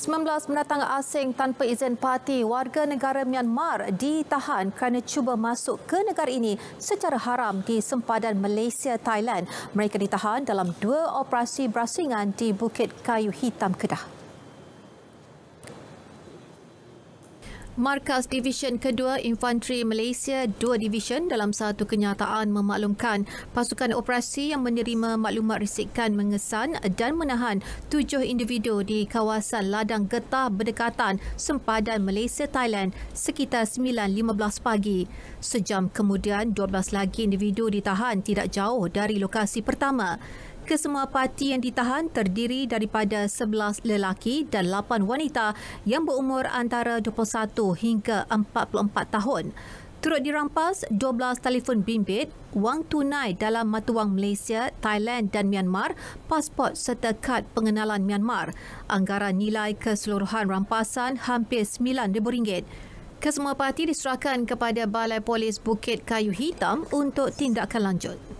19 mendatang asing tanpa izin parti warga negara Myanmar ditahan kerana cuba masuk ke negara ini secara haram di sempadan Malaysia Thailand. Mereka ditahan dalam dua operasi berasingan di Bukit Kayu Hitam Kedah. Markas Division Kedua Infanteri Malaysia dua Division dalam satu kenyataan memaklumkan pasukan operasi yang menerima maklumat risikan mengesan dan menahan tujuh individu di kawasan ladang getah berdekatan sempadan Malaysia-Thailand sekitar 9.15 pagi. Sejam kemudian, 12 lagi individu ditahan tidak jauh dari lokasi pertama kesemua parti yang ditahan terdiri daripada 11 lelaki dan 8 wanita yang berumur antara 21 hingga 44 tahun. Turut dirampas 12 telefon bimbit, wang tunai dalam mata wang Malaysia, Thailand dan Myanmar, pasport serta kad pengenalan Myanmar. Anggaran nilai keseluruhan rampasan hampir RM9,000. Kesemua parti diserahkan kepada Balai Polis Bukit Kayu Hitam untuk tindakan lanjut.